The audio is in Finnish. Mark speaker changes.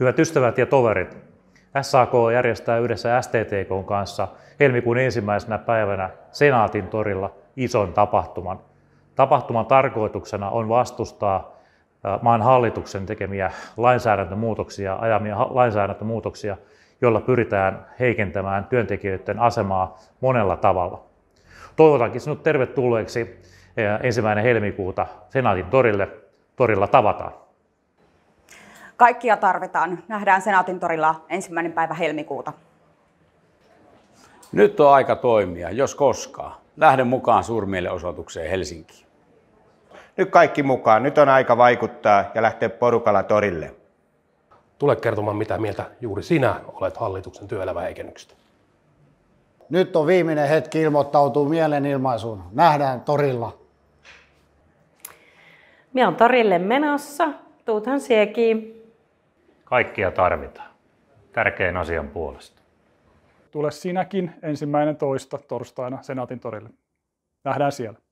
Speaker 1: Hyvät ystävät ja toverit, SAK järjestää yhdessä STTK kanssa helmikuun ensimmäisenä päivänä Senaatin torilla ison tapahtuman. Tapahtuman tarkoituksena on vastustaa maan hallituksen tekemiä lainsäädäntömuutoksia, ajamia lainsäädäntömuutoksia, joilla pyritään heikentämään työntekijöiden asemaa monella tavalla. Toivotankin sinut tervetulleeksi ensimmäinen helmikuuta Senaatin torille. Torilla tavataan.
Speaker 2: Kaikkia tarvitaan. Nähdään Senaatin torilla ensimmäinen päivä helmikuuta.
Speaker 3: Nyt on aika toimia, jos koskaan. Lähden mukaan suurmielenosoitukseen Helsinkiin.
Speaker 4: Nyt kaikki mukaan. Nyt on aika vaikuttaa ja lähteä porukalla torille.
Speaker 5: Tule kertomaan, mitä mieltä juuri sinä olet hallituksen työelämäheikennyksestä.
Speaker 6: Nyt on viimeinen hetki ilmoittautuu mielenilmaisuun. Nähdään torilla.
Speaker 7: Minä olen torille menossa. Tuuthan siekin.
Speaker 8: Kaikkia tarvitaan. Tärkein asian puolesta. Tule sinäkin ensimmäinen toista torstaina Senaatin torille. Nähdään siellä.